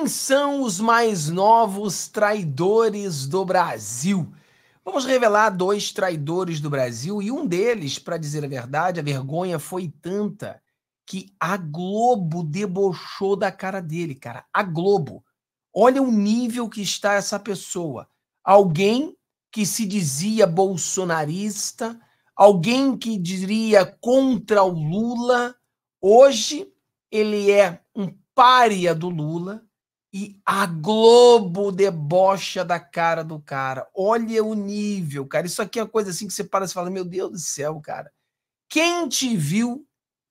Quem são os mais novos traidores do Brasil? Vamos revelar dois traidores do Brasil e um deles, para dizer a verdade, a vergonha foi tanta que a Globo debochou da cara dele, cara. A Globo. Olha o nível que está essa pessoa. Alguém que se dizia bolsonarista, alguém que diria contra o Lula, hoje ele é um pária do Lula, e a Globo debocha da cara do cara. Olha o nível, cara. Isso aqui é uma coisa assim que você para e fala: Meu Deus do céu, cara. Quem te viu,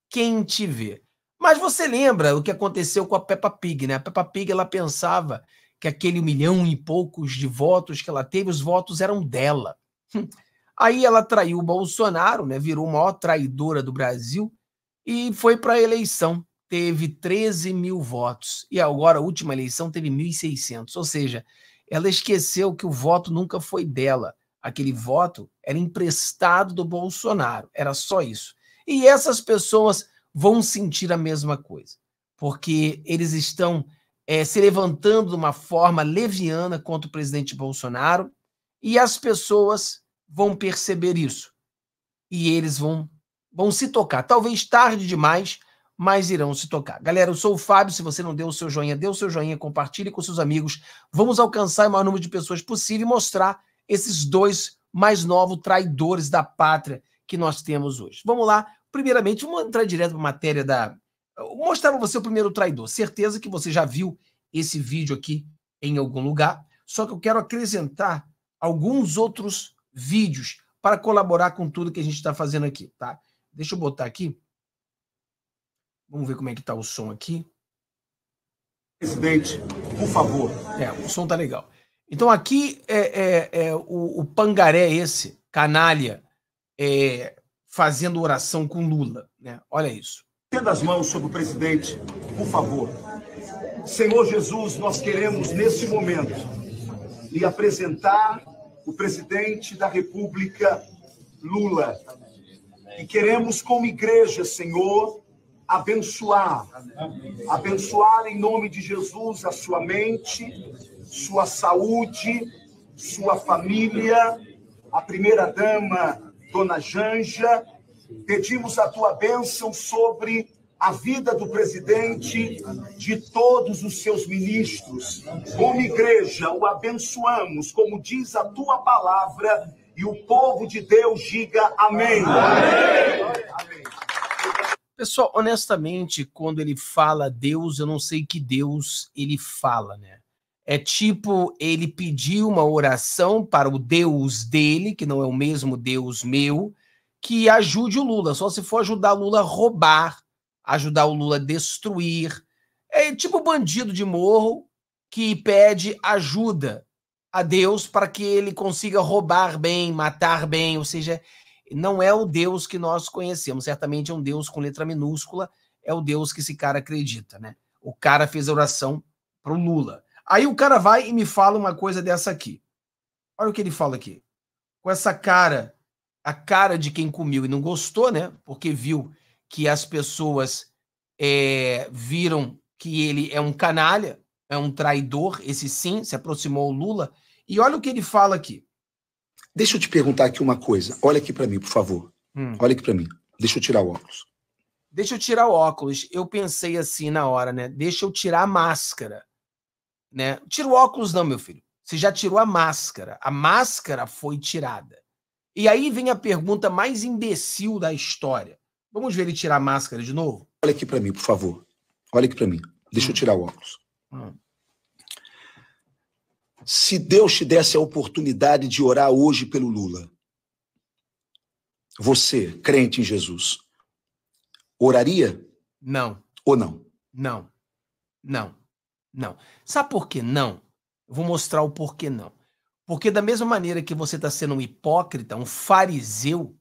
quem te vê. Mas você lembra o que aconteceu com a Peppa Pig, né? A Peppa Pig ela pensava que aquele milhão e poucos de votos que ela teve, os votos eram dela. Hum. Aí ela traiu o Bolsonaro, né? Virou a maior traidora do Brasil e foi para a eleição teve 13 mil votos e agora a última eleição teve 1.600. Ou seja, ela esqueceu que o voto nunca foi dela. Aquele voto era emprestado do Bolsonaro, era só isso. E essas pessoas vão sentir a mesma coisa, porque eles estão é, se levantando de uma forma leviana contra o presidente Bolsonaro e as pessoas vão perceber isso. E eles vão, vão se tocar. Talvez tarde demais, mas irão se tocar. Galera, eu sou o Fábio. Se você não deu o seu joinha, dê o seu joinha, compartilhe com seus amigos. Vamos alcançar o maior número de pessoas possível e mostrar esses dois mais novos traidores da pátria que nós temos hoje. Vamos lá. Primeiramente, vamos entrar direto para a matéria da. Mostrar para você o primeiro traidor. Certeza que você já viu esse vídeo aqui em algum lugar. Só que eu quero acrescentar alguns outros vídeos para colaborar com tudo que a gente está fazendo aqui, tá? Deixa eu botar aqui Vamos ver como é que tá o som aqui. Presidente, por favor. É, o som tá legal. Então aqui é, é, é o, o, pangaré esse, canalha, é, fazendo oração com Lula. Né? Olha isso. Tendo as mãos sobre o presidente, por favor. Senhor Jesus, nós queremos, nesse momento, lhe apresentar o presidente da República, Lula. E queremos, como igreja, Senhor, abençoar. Abençoar em nome de Jesus a sua mente, sua saúde, sua família, a primeira dama, Dona Janja. Pedimos a tua bênção sobre a vida do presidente, de todos os seus ministros. Como igreja, o abençoamos, como diz a tua palavra, e o povo de Deus diga amém. amém. amém. Pessoal, honestamente, quando ele fala Deus, eu não sei que Deus ele fala, né? É tipo ele pedir uma oração para o Deus dele, que não é o mesmo Deus meu, que ajude o Lula. Só se for ajudar o Lula a roubar, ajudar o Lula a destruir. É tipo bandido de morro que pede ajuda a Deus para que ele consiga roubar bem, matar bem, ou seja, não é o Deus que nós conhecemos, certamente é um Deus com letra minúscula, é o Deus que esse cara acredita, né? O cara fez a oração pro Lula. Aí o cara vai e me fala uma coisa dessa aqui. Olha o que ele fala aqui. Com essa cara, a cara de quem comiu e não gostou, né? Porque viu que as pessoas é, viram que ele é um canalha, é um traidor, esse sim, se aproximou o Lula. E olha o que ele fala aqui. Deixa eu te perguntar aqui uma coisa. Olha aqui para mim, por favor. Hum. Olha aqui para mim. Deixa eu tirar o óculos. Deixa eu tirar o óculos. Eu pensei assim na hora, né? Deixa eu tirar a máscara. Né? Tira o óculos não, meu filho. Você já tirou a máscara. A máscara foi tirada. E aí vem a pergunta mais imbecil da história. Vamos ver ele tirar a máscara de novo? Olha aqui para mim, por favor. Olha aqui para mim. Deixa hum. eu tirar o óculos. Hum se Deus te desse a oportunidade de orar hoje pelo Lula, você, crente em Jesus, oraria? Não. Ou não? Não. Não. Não. Sabe por que não? vou mostrar o porquê não. Porque da mesma maneira que você está sendo um hipócrita, um fariseu,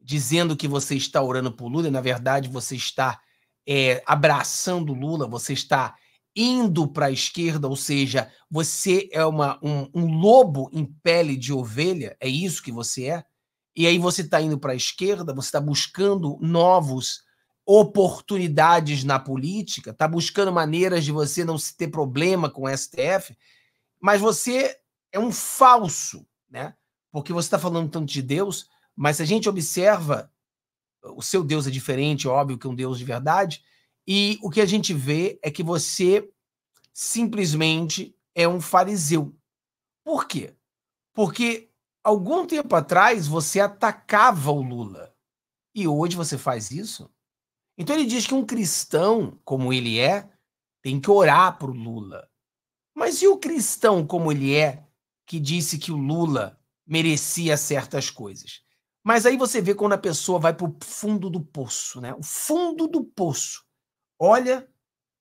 dizendo que você está orando por Lula, e na verdade você está é, abraçando Lula, você está indo para a esquerda, ou seja, você é uma, um, um, lobo em pele de ovelha, é isso que você é, e aí você está indo para a esquerda, você está buscando novos oportunidades na política, está buscando maneiras de você não se ter problema com o STF, mas você é um falso, né? Porque você está falando tanto de Deus, mas se a gente observa, o seu Deus é diferente, é óbvio, que é um Deus de verdade, e o que a gente vê é que você simplesmente é um fariseu. Por quê? Porque algum tempo atrás você atacava o Lula e hoje você faz isso? Então ele diz que um cristão, como ele é, tem que orar para o Lula. Mas e o cristão, como ele é, que disse que o Lula merecia certas coisas? Mas aí você vê quando a pessoa vai para o fundo do poço, né? O fundo do poço. Olha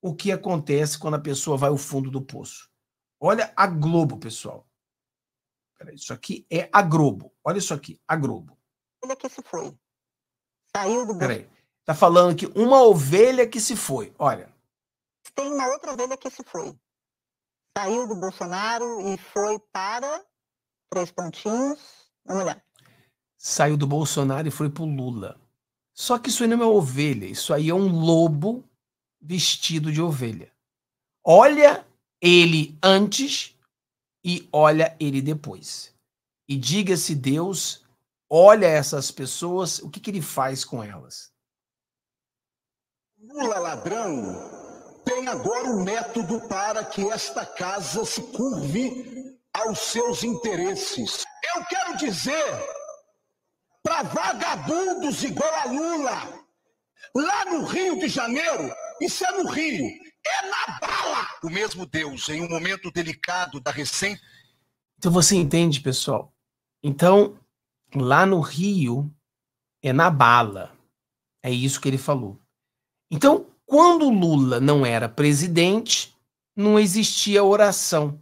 o que acontece quando a pessoa vai ao fundo do poço. Olha a Globo, pessoal. Peraí, isso aqui é a Globo. Olha isso aqui, a Globo. Olha que se foi. Saiu do Peraí. Tá falando que uma ovelha que se foi. Olha. Tem uma outra ovelha que se foi. Saiu do Bolsonaro e foi para três pontinhos. Vamos lá. Saiu do Bolsonaro e foi o Lula. Só que isso aí não é uma ovelha, isso aí é um lobo vestido de ovelha. Olha ele antes e olha ele depois. E diga-se Deus, olha essas pessoas, o que, que ele faz com elas? Lula ladrão tem agora um método para que esta casa se curve aos seus interesses. Eu quero dizer para vagabundos igual a Lula, lá no Rio de Janeiro, isso é no Rio, é na bala o mesmo Deus em um momento delicado da recente. Então você entende, pessoal? Então, lá no Rio, é na bala. É isso que ele falou. Então, quando Lula não era presidente, não existia oração.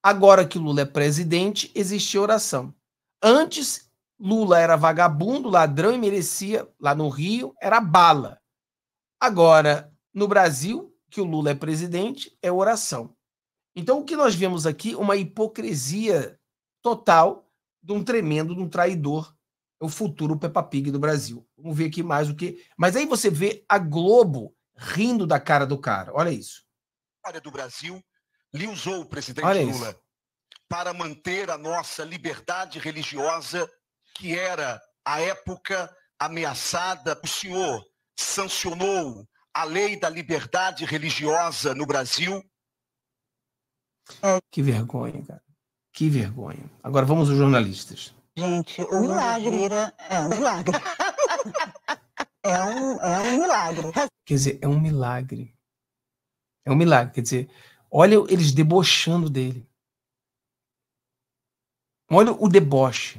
Agora que Lula é presidente, existe oração. Antes, Lula era vagabundo, ladrão e merecia, lá no Rio, era bala. Agora, no Brasil, que o Lula é presidente, é oração. Então, o que nós vemos aqui? Uma hipocrisia total de um tremendo, de um traidor, o futuro Peppa Pig do Brasil. Vamos ver aqui mais o que. Mas aí você vê a Globo rindo da cara do cara. Olha isso. A área do Brasil lhe usou o presidente Olha Lula isso. para manter a nossa liberdade religiosa, que era, à época, ameaçada. O senhor sancionou a lei da liberdade religiosa no Brasil. Que vergonha, cara. Que vergonha. Agora vamos aos jornalistas. Gente, o milagre é um milagre. É um, é um milagre. Quer dizer, é um milagre. É um milagre. Quer dizer, olha eles debochando dele. Olha o deboche.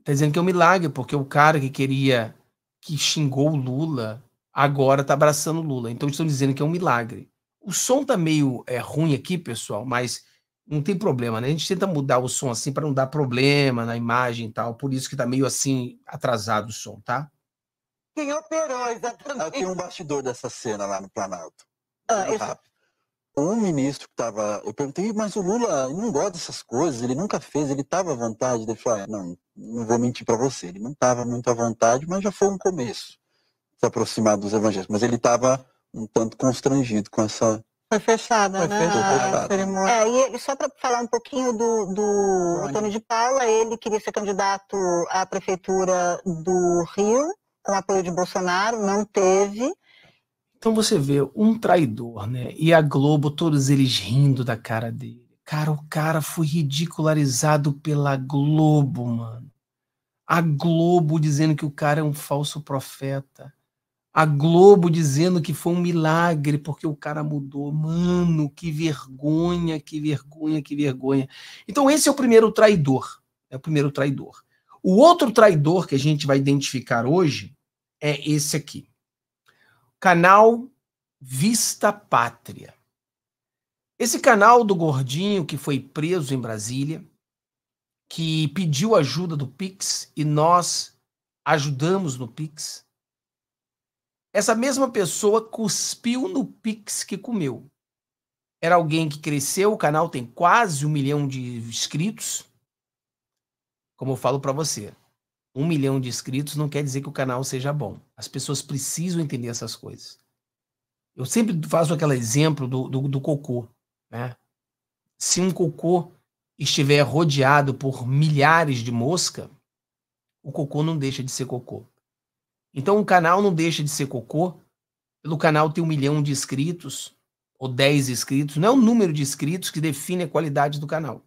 Está dizendo que é um milagre, porque o cara que queria, que xingou o Lula, agora está abraçando Lula. Então estão dizendo que é um milagre. O som tá meio é, ruim aqui, pessoal, mas não tem problema, né? A gente tenta mudar o som assim para não dar problema na imagem e tal, por isso que tá meio assim atrasado o som, tá? Quem operou exatamente? Ah, eu tenho um bastidor dessa cena lá no Planalto. Ah, eu... Um ministro que tava. Eu perguntei, mas o Lula não gosta dessas coisas, ele nunca fez, ele tava à vontade. Ele falou, ah, não, não vou mentir para você, ele não tava muito à vontade, mas já foi um começo se aproximar dos evangelhos, mas ele estava um tanto constrangido com essa. Foi fechada, Foi né? Fechada. É, e só para falar um pouquinho do, do Antônio de Paula, ele queria ser candidato à prefeitura do Rio, com apoio de Bolsonaro, não teve. Então você vê um traidor, né? E a Globo, todos eles rindo da cara dele. Cara, o cara foi ridicularizado pela Globo, mano. A Globo dizendo que o cara é um falso profeta. A Globo dizendo que foi um milagre porque o cara mudou. Mano, que vergonha, que vergonha, que vergonha. Então, esse é o primeiro traidor. É o primeiro traidor. O outro traidor que a gente vai identificar hoje é esse aqui. Canal Vista Pátria. Esse canal do gordinho que foi preso em Brasília, que pediu ajuda do Pix e nós ajudamos no Pix, essa mesma pessoa cuspiu no Pix que comeu. Era alguém que cresceu, o canal tem quase um milhão de inscritos. Como eu falo para você, um milhão de inscritos não quer dizer que o canal seja bom. As pessoas precisam entender essas coisas. Eu sempre faço aquele exemplo do, do, do cocô. Né? Se um cocô estiver rodeado por milhares de mosca, o cocô não deixa de ser cocô. Então o canal não deixa de ser cocô. Pelo canal ter um milhão de inscritos ou 10 inscritos, não é o número de inscritos que define a qualidade do canal.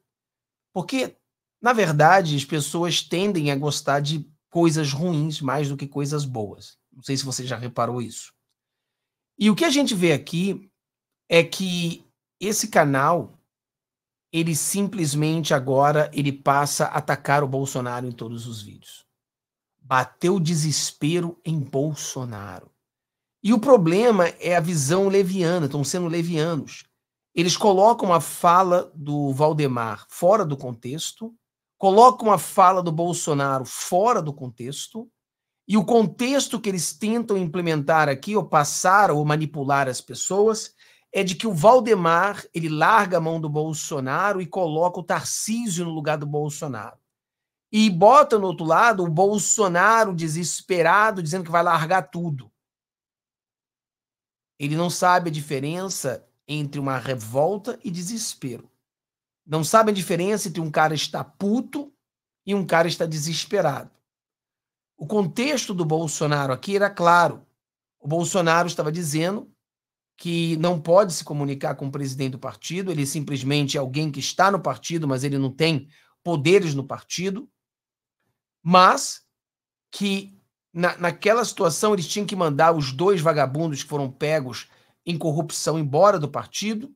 Porque, na verdade, as pessoas tendem a gostar de coisas ruins mais do que coisas boas. Não sei se você já reparou isso. E o que a gente vê aqui é que esse canal ele simplesmente agora ele passa a atacar o Bolsonaro em todos os vídeos. Bateu desespero em Bolsonaro. E o problema é a visão leviana, estão sendo levianos. Eles colocam a fala do Valdemar fora do contexto, colocam a fala do Bolsonaro fora do contexto, e o contexto que eles tentam implementar aqui, ou passar, ou manipular as pessoas, é de que o Valdemar ele larga a mão do Bolsonaro e coloca o Tarcísio no lugar do Bolsonaro. E bota no outro lado o Bolsonaro desesperado, dizendo que vai largar tudo. Ele não sabe a diferença entre uma revolta e desespero. Não sabe a diferença entre um cara estar puto e um cara estar desesperado. O contexto do Bolsonaro aqui era claro. O Bolsonaro estava dizendo que não pode se comunicar com o presidente do partido, ele simplesmente é alguém que está no partido, mas ele não tem poderes no partido mas que na, naquela situação eles tinham que mandar os dois vagabundos que foram pegos em corrupção embora do partido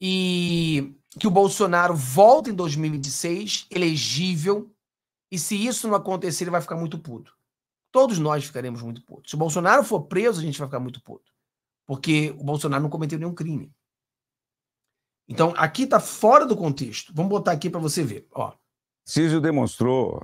e que o Bolsonaro volta em 2026 elegível e se isso não acontecer ele vai ficar muito puto. Todos nós ficaremos muito putos. Se o Bolsonaro for preso, a gente vai ficar muito puto, porque o Bolsonaro não cometeu nenhum crime. Então, aqui está fora do contexto. Vamos botar aqui para você ver. Ó. Tarcísio demonstrou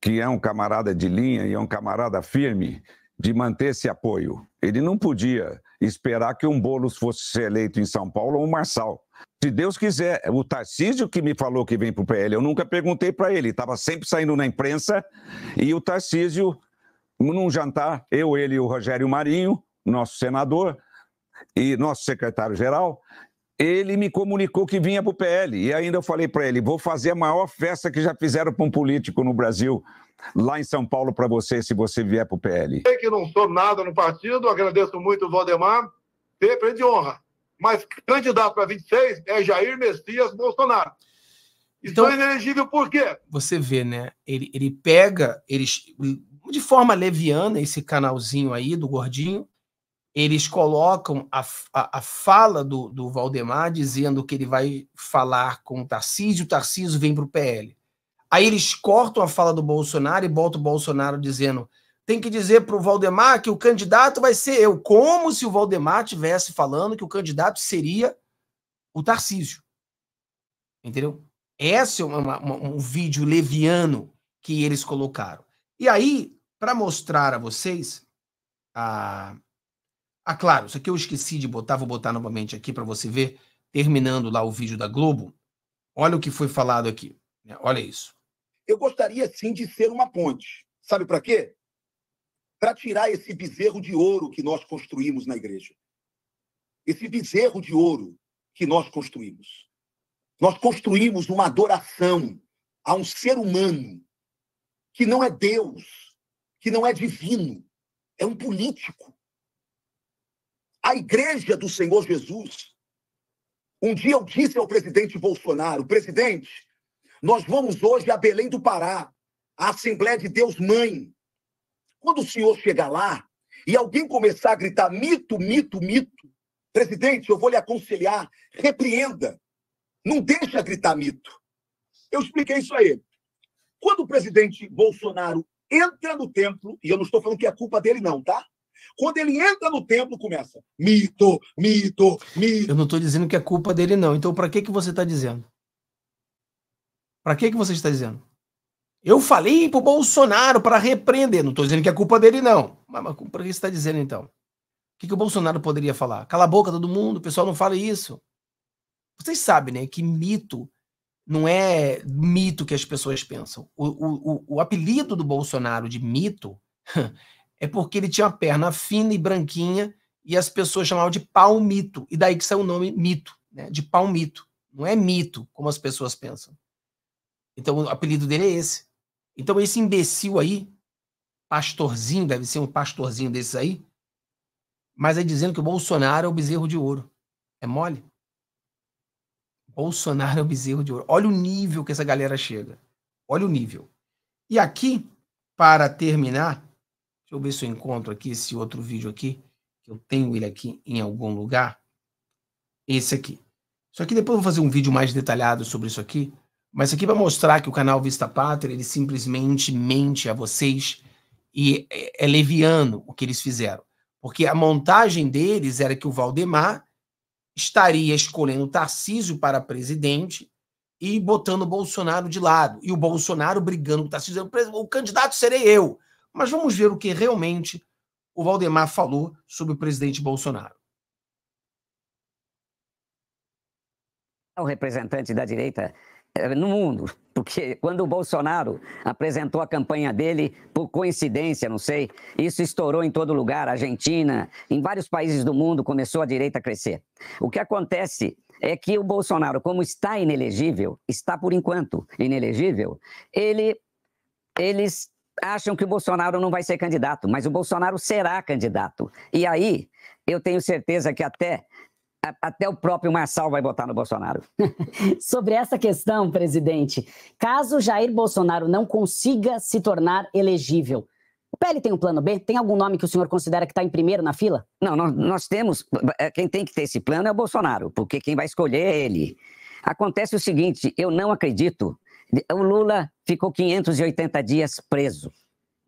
que é um camarada de linha e é um camarada firme de manter esse apoio. Ele não podia esperar que um Boulos fosse eleito em São Paulo ou um Marçal. Se Deus quiser, o Tarcísio que me falou que vem para o PL, eu nunca perguntei para ele, estava sempre saindo na imprensa, e o Tarcísio, num jantar, eu, ele e o Rogério Marinho, nosso senador e nosso secretário-geral, ele me comunicou que vinha para o PL. E ainda eu falei para ele: vou fazer a maior festa que já fizeram para um político no Brasil, lá em São Paulo, para você, se você vier para o PL. Sei que não sou nada no partido, agradeço muito o Valdemar, sempre é de honra. Mas candidato para 26 é Jair Messias Bolsonaro. Então, Estou é inelegível por quê? Você vê, né? Ele, ele pega, ele, de forma leviana, esse canalzinho aí do gordinho, eles colocam a, a, a fala do, do, Valdemar dizendo que ele vai falar com o Tarcísio, o Tarcísio vem para o PL. Aí eles cortam a fala do Bolsonaro e botam o Bolsonaro dizendo: tem que dizer para o Valdemar que o candidato vai ser eu, como se o Valdemar tivesse falando que o candidato seria o Tarcísio. Entendeu? Esse é uma, uma, um vídeo leviano que eles colocaram. E aí, para mostrar a vocês, a ah, claro, isso aqui eu esqueci de botar, vou botar novamente aqui para você ver, terminando lá o vídeo da Globo. Olha o que foi falado aqui. Né? Olha isso. Eu gostaria sim de ser uma ponte. Sabe para quê? Para tirar esse bezerro de ouro que nós construímos na igreja. Esse bezerro de ouro que nós construímos. Nós construímos uma adoração a um ser humano que não é Deus, que não é divino, é um político a igreja do Senhor Jesus. Um dia eu disse ao presidente Bolsonaro: presidente, nós vamos hoje a Belém do Pará, a Assembleia de Deus Mãe. Quando o senhor chegar lá e alguém começar a gritar mito, mito, mito, presidente, eu vou lhe aconselhar, repreenda, não deixa gritar mito. Eu expliquei isso a ele. Quando o presidente Bolsonaro entra no templo, e eu não estou falando que é culpa dele, não, tá? Quando ele entra no templo, começa mito, mito, mito. Eu não estou dizendo que é culpa dele, não. Então, para que, que você está dizendo? Para que, que você está dizendo? Eu falei para o Bolsonaro para repreender. Não estou dizendo que é culpa dele, não. Mas, mas para que você está dizendo, então? O que, que o Bolsonaro poderia falar? Cala a boca, todo mundo. O pessoal não fala isso. Vocês sabem, né? Que mito não é mito que as pessoas pensam. O, o, o, o apelido do Bolsonaro de mito é porque ele tinha a perna fina e branquinha e as pessoas chamavam de palmito. E daí que saiu o nome mito, né? de palmito. Não é mito, como as pessoas pensam. Então o apelido dele é esse. Então esse imbecil aí, pastorzinho, deve ser um pastorzinho desses aí, mas é dizendo que o Bolsonaro é o bezerro de ouro. É mole? Bolsonaro é o bezerro de ouro. Olha o nível que essa galera chega. Olha o nível. E aqui, para terminar, Deixa eu ver se eu encontro aqui esse outro vídeo aqui. Eu tenho ele aqui em algum lugar. Esse aqui. Isso aqui depois eu vou fazer um vídeo mais detalhado sobre isso aqui. Mas isso aqui vai é mostrar que o canal Vista Pátria, ele simplesmente mente a vocês e é, é leviano o que eles fizeram. Porque a montagem deles era que o Valdemar estaria escolhendo Tarcísio para presidente e botando o Bolsonaro de lado. E o Bolsonaro brigando com o Tarcísio, o candidato serei eu. Mas vamos ver o que realmente o Valdemar falou sobre o presidente Bolsonaro. O é representante da direita eh, no mundo, porque quando o Bolsonaro apresentou a campanha dele, por coincidência, não sei, isso estourou em todo lugar, Argentina, em vários países do mundo começou a direita a crescer. O que acontece é que o Bolsonaro, como está inelegível, está por enquanto inelegível, ele, eles acham que o Bolsonaro não vai ser candidato, mas o Bolsonaro será candidato. E aí, eu tenho certeza que até até o próprio Marçal vai votar no Bolsonaro. Sobre essa questão, presidente, caso Jair Bolsonaro não consiga se tornar elegível, o PL tem um plano B? Tem algum nome que o senhor considera que está em primeiro na fila? Não, nós, nós temos. É, quem tem que ter esse plano é o Bolsonaro, porque quem vai escolher é ele. Acontece o seguinte: eu não acredito o Lula ficou 580 dias preso.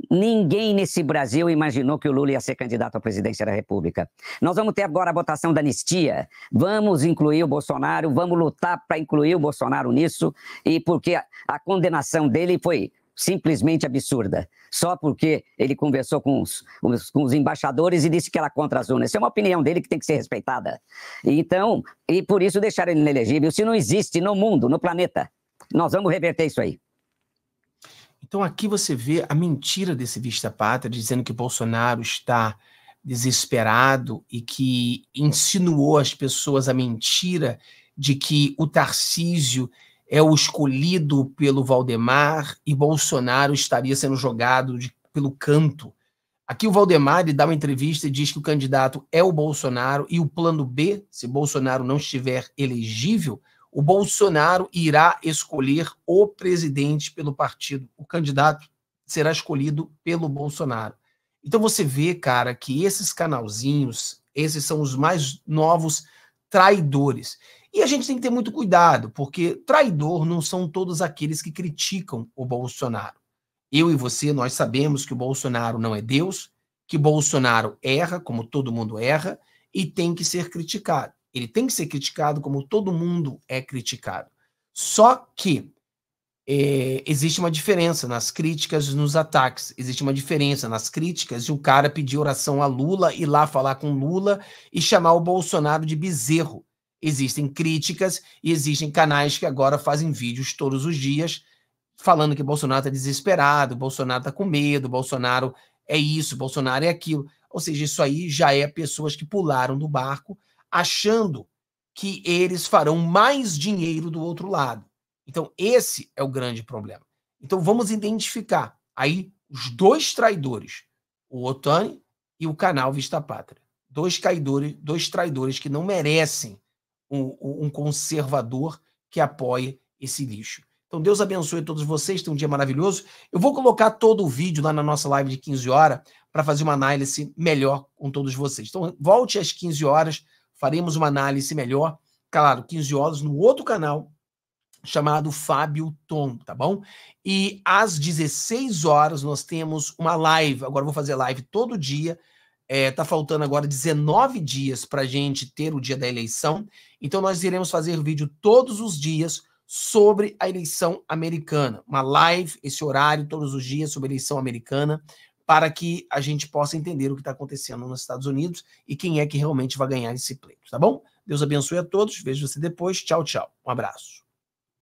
Ninguém nesse Brasil imaginou que o Lula ia ser candidato à presidência da República. Nós vamos ter agora a votação da anistia. Vamos incluir o Bolsonaro, vamos lutar para incluir o Bolsonaro nisso, e porque a, a condenação dele foi simplesmente absurda, só porque ele conversou com os, os, com os, embaixadores e disse que era contra as urnas. Essa é uma opinião dele que tem que ser respeitada. Então, e por isso deixaram ele inelegível. Se não existe no mundo, no planeta, nós vamos reverter isso aí. Então aqui você vê a mentira desse vista pátria dizendo que Bolsonaro está desesperado e que insinuou às pessoas a mentira de que o Tarcísio é o escolhido pelo Valdemar e Bolsonaro estaria sendo jogado de, pelo canto. Aqui o Valdemar ele dá uma entrevista e diz que o candidato é o Bolsonaro e o plano B, se Bolsonaro não estiver elegível, o Bolsonaro irá escolher o presidente pelo partido. O candidato será escolhido pelo Bolsonaro. Então você vê, cara, que esses canalzinhos, esses são os mais novos traidores. E a gente tem que ter muito cuidado, porque traidor não são todos aqueles que criticam o Bolsonaro. Eu e você, nós sabemos que o Bolsonaro não é Deus, que Bolsonaro erra, como todo mundo erra, e tem que ser criticado. Ele tem que ser criticado como todo mundo é criticado. Só que é, existe uma diferença nas críticas e nos ataques. Existe uma diferença nas críticas de o um cara pedir oração a Lula, ir lá falar com Lula e chamar o Bolsonaro de bezerro. Existem críticas e existem canais que agora fazem vídeos todos os dias falando que Bolsonaro está desesperado, Bolsonaro está com medo, Bolsonaro é isso, Bolsonaro é aquilo. Ou seja, isso aí já é pessoas que pularam do barco achando que eles farão mais dinheiro do outro lado. Então, esse é o grande problema. Então, vamos identificar aí os dois traidores, o Otani e o canal Vista Pátria. Dois caidores, dois traidores que não merecem um, um conservador que apoie esse lixo. Então, Deus abençoe todos vocês, tenham um dia maravilhoso. Eu vou colocar todo o vídeo lá na nossa live de 15 horas para fazer uma análise melhor com todos vocês. Então, volte às 15 horas faremos uma análise melhor, claro, 15 horas, no outro canal, chamado Fábio Tom, tá bom? E às 16 horas nós temos uma live. Agora vou fazer live todo dia. É, tá faltando agora 19 dias para gente ter o dia da eleição. Então nós iremos fazer vídeo todos os dias sobre a eleição americana. Uma live, esse horário, todos os dias sobre a eleição americana para que a gente possa entender o que está acontecendo nos Estados Unidos e quem é que realmente vai ganhar esse pleito, tá bom? Deus abençoe a todos, vejo você depois, tchau, tchau, um abraço.